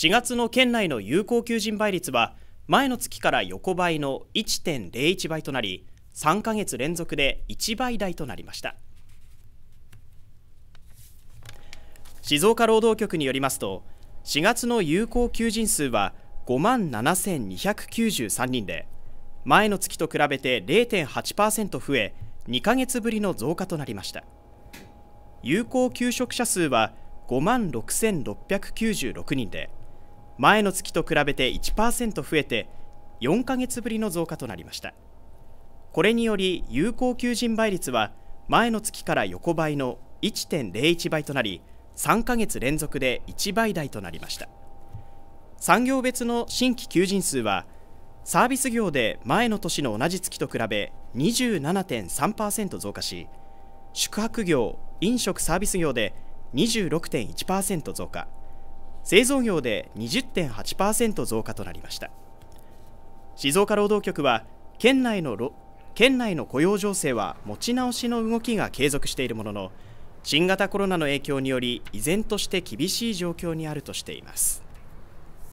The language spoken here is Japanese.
4月の県内の有効求人倍率は前の月から横ばいの1.01倍となり3か月連続で1倍台となりました静岡労働局によりますと4月の有効求人数は5万7293人で前の月と比べて0.8%増え2ヶ月ぶりの増加となりました有効求職者数は5万6696人で前の月と比べて1%増えて4ヶ月ぶりの増加となりましたこれにより有効求人倍率は前の月から横ばいの1.01倍となり3ヶ月連続で1倍台となりました産業別の新規求人数はサービス業で前の年の同じ月と比べ27.3%増加し宿泊業・飲食サービス業で26.1%増加製造業で20.8%増加となりました静岡労働局は県内の県内の雇用情勢は持ち直しの動きが継続しているものの新型コロナの影響により依然として厳しい状況にあるとしています